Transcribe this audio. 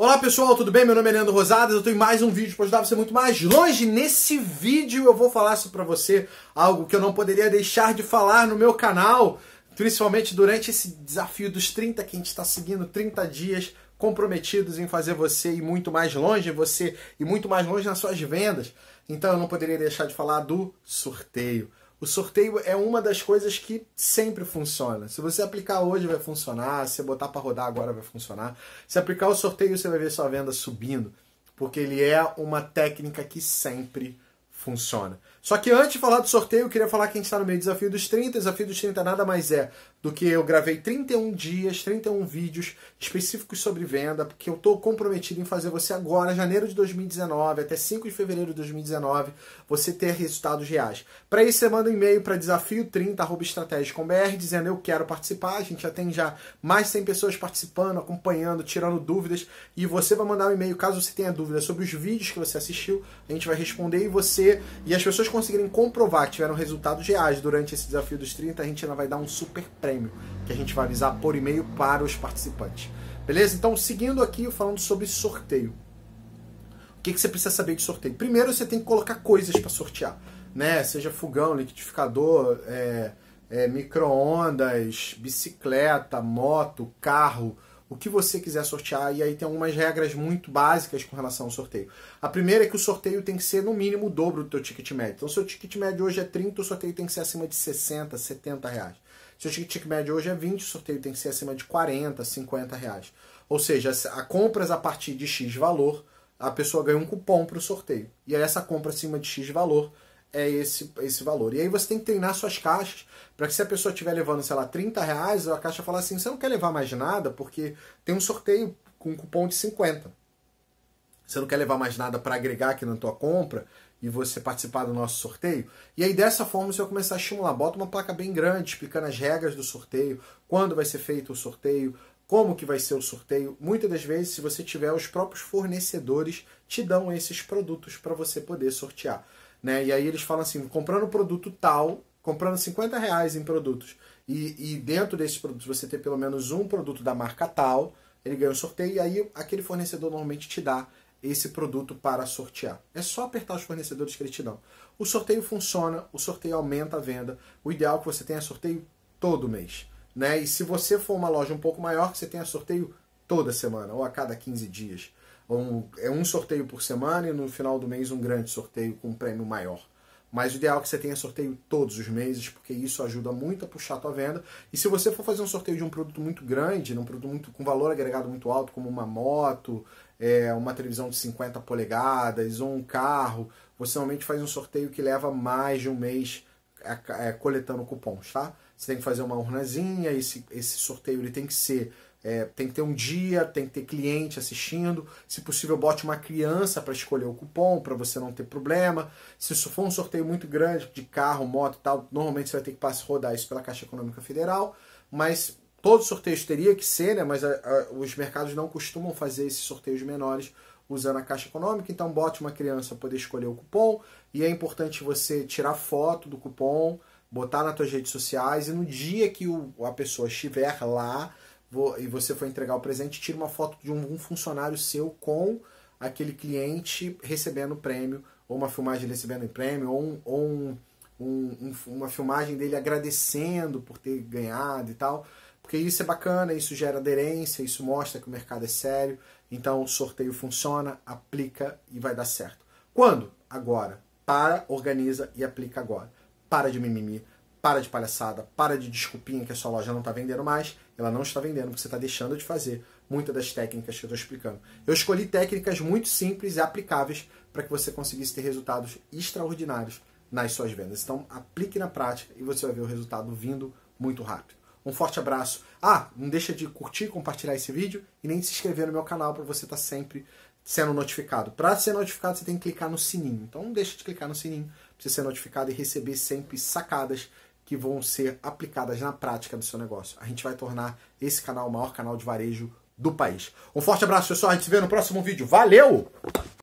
Olá pessoal, tudo bem? Meu nome é Leandro Rosadas, eu tenho mais um vídeo para ajudar você muito mais longe. Nesse vídeo eu vou falar para você algo que eu não poderia deixar de falar no meu canal, principalmente durante esse desafio dos 30 que a gente está seguindo, 30 dias comprometidos em fazer você ir muito mais longe, você ir muito mais longe nas suas vendas. Então eu não poderia deixar de falar do sorteio. O sorteio é uma das coisas que sempre funciona. Se você aplicar hoje, vai funcionar. Se você botar para rodar agora, vai funcionar. Se aplicar o sorteio, você vai ver sua venda subindo. Porque ele é uma técnica que sempre funciona. Só que antes de falar do sorteio, eu queria falar que a gente está no meio do Desafio dos 30. Desafio dos 30 nada mais é do que eu gravei 31 dias, 31 vídeos específicos sobre venda, porque eu estou comprometido em fazer você agora, janeiro de 2019, até 5 de fevereiro de 2019, você ter resultados reais. Para isso, você manda um e-mail para desafio30.estratégia.com.br dizendo eu quero participar. A gente já tem já mais 100 pessoas participando, acompanhando, tirando dúvidas. E você vai mandar um e-mail caso você tenha dúvidas sobre os vídeos que você assistiu. A gente vai responder e você e as pessoas conseguirem comprovar que tiveram resultados reais durante esse desafio dos 30, a gente ainda vai dar um super prêmio que a gente vai avisar por e-mail para os participantes. Beleza? Então, seguindo aqui, falando sobre sorteio. O que, que você precisa saber de sorteio? Primeiro, você tem que colocar coisas para sortear, né? Seja fogão, liquidificador, é, é, micro-ondas, bicicleta, moto, carro o que você quiser sortear e aí tem algumas regras muito básicas com relação ao sorteio. A primeira é que o sorteio tem que ser no mínimo o dobro do teu ticket médio. Então, se o ticket médio hoje é 30, o sorteio tem que ser acima de 60, 70 reais. Se o ticket médio hoje é 20, o sorteio tem que ser acima de 40, 50 reais. Ou seja, a compras a partir de X valor, a pessoa ganha um cupom para o sorteio. E aí essa compra acima de X valor é esse, esse valor. E aí você tem que treinar suas caixas para que se a pessoa estiver levando, sei lá, 30 reais, a caixa fala assim, você não quer levar mais nada porque tem um sorteio com um cupom de 50. Você não quer levar mais nada para agregar aqui na tua compra e você participar do nosso sorteio? E aí dessa forma você vai começar a estimular. Bota uma placa bem grande explicando as regras do sorteio, quando vai ser feito o sorteio, como que vai ser o sorteio. Muitas das vezes, se você tiver, os próprios fornecedores te dão esses produtos para você poder sortear. Né? E aí eles falam assim, comprando produto tal, comprando 50 reais em produtos, e, e dentro desses produtos você ter pelo menos um produto da marca tal, ele ganha o um sorteio, e aí aquele fornecedor normalmente te dá esse produto para sortear. É só apertar os fornecedores que ele te dão. O sorteio funciona, o sorteio aumenta a venda. O ideal é que você tenha sorteio todo mês. Né? E se você for uma loja um pouco maior, que você tenha sorteio toda semana ou a cada 15 dias é um sorteio por semana e no final do mês um grande sorteio com um prêmio maior. Mas o ideal é que você tenha sorteio todos os meses, porque isso ajuda muito a puxar a tua venda. E se você for fazer um sorteio de um produto muito grande, um produto muito, com valor agregado muito alto, como uma moto, é, uma televisão de 50 polegadas ou um carro, você normalmente faz um sorteio que leva mais de um mês é, é, coletando cupons, tá? Você tem que fazer uma urnazinha, esse, esse sorteio ele tem que ser é, tem que ter um dia, tem que ter cliente assistindo. Se possível, bote uma criança para escolher o cupom, para você não ter problema. Se isso for um sorteio muito grande de carro, moto e tal, normalmente você vai ter que rodar isso pela Caixa Econômica Federal. Mas todo sorteio teria que ser, né? Mas a, a, os mercados não costumam fazer esses sorteios menores usando a Caixa Econômica. Então, bote uma criança para poder escolher o cupom. E é importante você tirar foto do cupom, botar nas suas redes sociais. E no dia que o, a pessoa estiver lá e você for entregar o presente, tira uma foto de um, funcionário seu com aquele cliente recebendo o prêmio, ou uma filmagem recebendo o prêmio, ou, um, ou um, um, uma filmagem dele agradecendo por ter ganhado e tal. Porque isso é bacana, isso gera aderência, isso mostra que o mercado é sério. Então o sorteio funciona, aplica e vai dar certo. Quando? Agora. Para, organiza e aplica agora. Para de mimimi para de palhaçada, para de desculpinha que a sua loja não está vendendo mais. Ela não está vendendo, porque você está deixando de fazer muitas das técnicas que eu estou explicando. Eu escolhi técnicas muito simples e aplicáveis para que você conseguisse ter resultados extraordinários nas suas vendas. Então, aplique na prática e você vai ver o resultado vindo muito rápido. Um forte abraço. Ah, não deixa de curtir, compartilhar esse vídeo e nem se inscrever no meu canal para você estar tá sempre sendo notificado. Para ser notificado, você tem que clicar no sininho. Então, não deixa de clicar no sininho para você ser notificado e receber sempre sacadas que vão ser aplicadas na prática do seu negócio. A gente vai tornar esse canal o maior canal de varejo do país. Um forte abraço, pessoal. A gente se vê no próximo vídeo. Valeu!